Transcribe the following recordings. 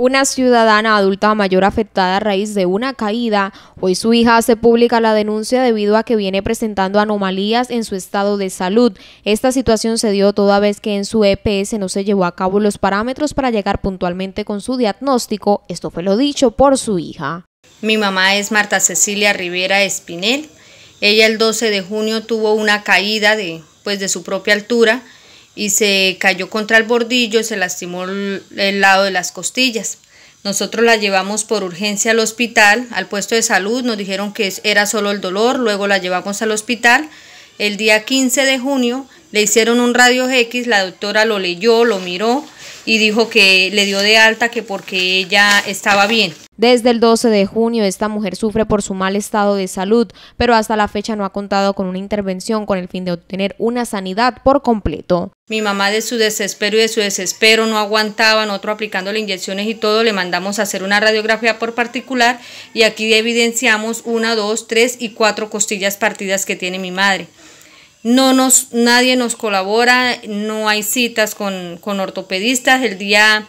Una ciudadana adulta mayor afectada a raíz de una caída, hoy su hija hace pública la denuncia debido a que viene presentando anomalías en su estado de salud. Esta situación se dio toda vez que en su EPS no se llevó a cabo los parámetros para llegar puntualmente con su diagnóstico, esto fue lo dicho por su hija. Mi mamá es Marta Cecilia Rivera Espinel. Ella el 12 de junio tuvo una caída de, pues, de su propia altura, y se cayó contra el bordillo se lastimó el lado de las costillas. Nosotros la llevamos por urgencia al hospital, al puesto de salud, nos dijeron que era solo el dolor, luego la llevamos al hospital. El día 15 de junio le hicieron un radio X, la doctora lo leyó, lo miró y dijo que le dio de alta que porque ella estaba bien. Desde el 12 de junio esta mujer sufre por su mal estado de salud, pero hasta la fecha no ha contado con una intervención con el fin de obtener una sanidad por completo. Mi mamá de su desespero y de su desespero no aguantaba, nosotros aplicándole inyecciones y todo, le mandamos a hacer una radiografía por particular y aquí evidenciamos una, dos, tres y cuatro costillas partidas que tiene mi madre. No nos, nadie nos colabora, no hay citas con, con ortopedistas. El día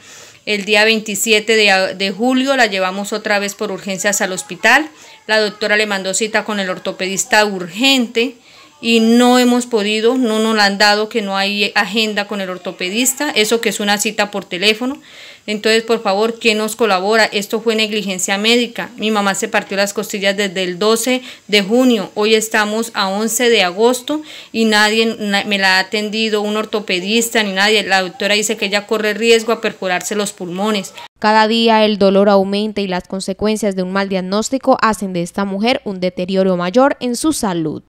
el día 27 de, julio la llevamos otra vez por urgencias al hospital. La doctora le mandó cita con el ortopedista urgente y no hemos podido, no nos la han dado, que no hay agenda con el ortopedista, eso que es una cita por teléfono. Entonces, por favor, ¿quién nos colabora? Esto fue negligencia médica. Mi mamá se partió las costillas desde el 12 de junio. Hoy estamos a 11 de agosto y nadie me la ha atendido, un ortopedista ni nadie. La doctora dice que ella corre riesgo a perforarse los pulmones. Cada día el dolor aumenta y las consecuencias de un mal diagnóstico hacen de esta mujer un deterioro mayor en su salud.